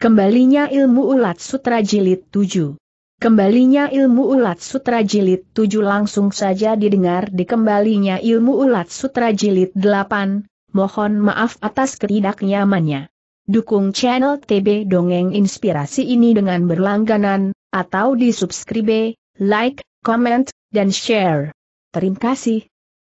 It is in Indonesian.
Kembalinya ilmu ulat sutra jilid 7. Kembalinya ilmu ulat sutra jilid 7 langsung saja didengar di kembalinya ilmu ulat sutra jilid 8, mohon maaf atas ketidaknyamannya. Dukung channel TB Dongeng Inspirasi ini dengan berlangganan, atau di subscribe, like, comment, dan share. Terima kasih.